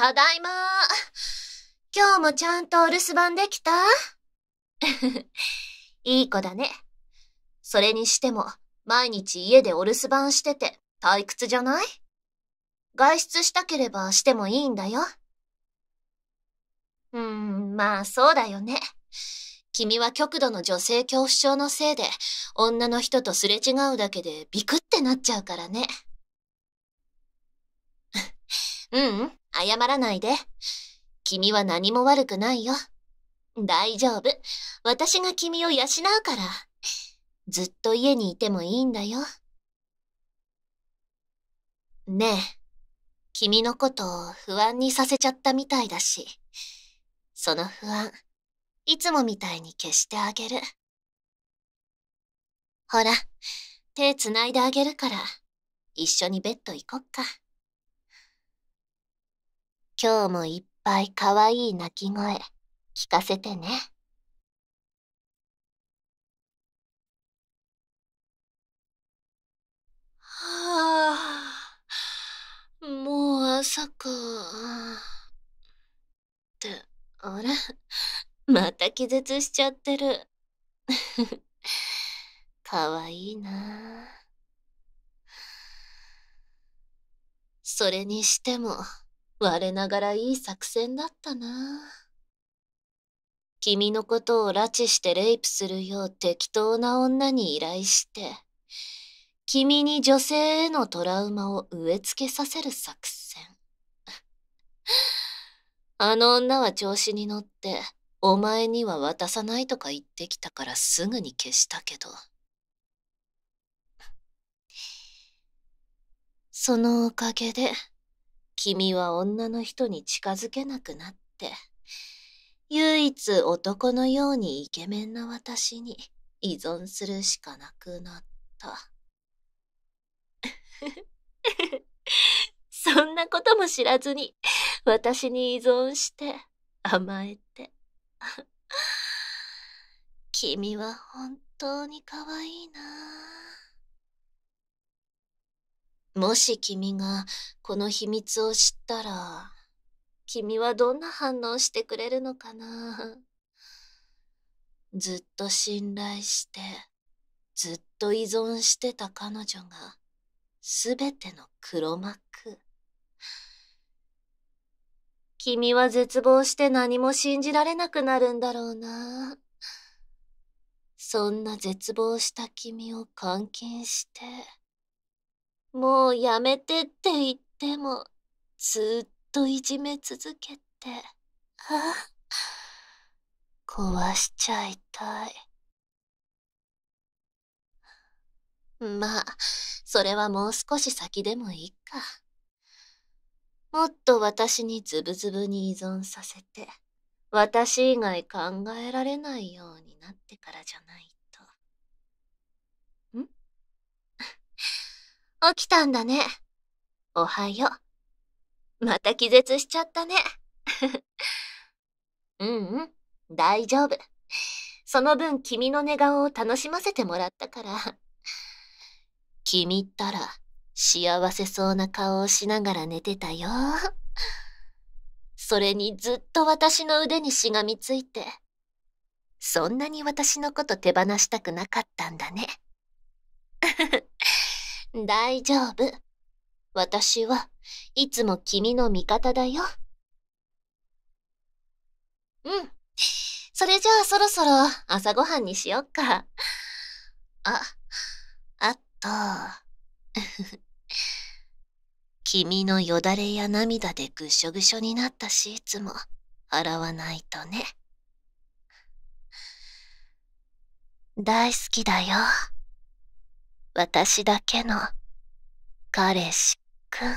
ただいま今日もちゃんとお留守番できた いい子だね。それにしても、毎日家でお留守番してて退屈じゃない外出したければしてもいいんだよ。うーん、まあそうだよね。君は極度の女性恐怖症のせいで、女の人とすれ違うだけでビクってなっちゃうからね。ううん、謝らないで。君は何も悪くないよ。大丈夫。私が君を養うから。ずっと家にいてもいいんだよ。ねえ、君のことを不安にさせちゃったみたいだし、その不安、いつもみたいに消してあげる。ほら、手繋いであげるから、一緒にベッド行こっか。今日もいっぱい可愛い鳴き声聞かせてね。はあ、もう朝か。って、あれ また気絶しちゃってる。かわいいな。それにしても、我ながらいい作戦だったな。君のことを拉致してレイプするよう適当な女に依頼して、君に女性へのトラウマを植え付けさせる作戦。あの女は調子に乗って、お前には渡さないとか言ってきたからすぐに消したけど。そのおかげで、君は女の人に近づけなくなって、唯一男のようにイケメンな私に依存するしかなくなった。そんなことも知らずに、私に依存して、甘えて。君は本当に可愛いなもし君がこの秘密を知ったら、君はどんな反応してくれるのかな。ずっと信頼して、ずっと依存してた彼女が、すべての黒幕。君は絶望して何も信じられなくなるんだろうな。そんな絶望した君を監禁して、もうやめてって言っても、ずっといじめ続けて。あ壊しちゃいたい。まあ、それはもう少し先でもいいか。もっと私にズブズブに依存させて、私以外考えられないようになってからじゃない起きたんだね。おはよう。また気絶しちゃったね。うんうん、大丈夫。その分君の寝顔を楽しませてもらったから。君ったら幸せそうな顔をしながら寝てたよ。それにずっと私の腕にしがみついて、そんなに私のこと手放したくなかったんだね。大丈夫。私はいつも君の味方だよ。うん。それじゃあそろそろ朝ごはんにしよっか。あ、あと、君のよだれや涙でぐしょぐしょになったシーツも洗わないとね。大好きだよ。私だけの彼氏くん。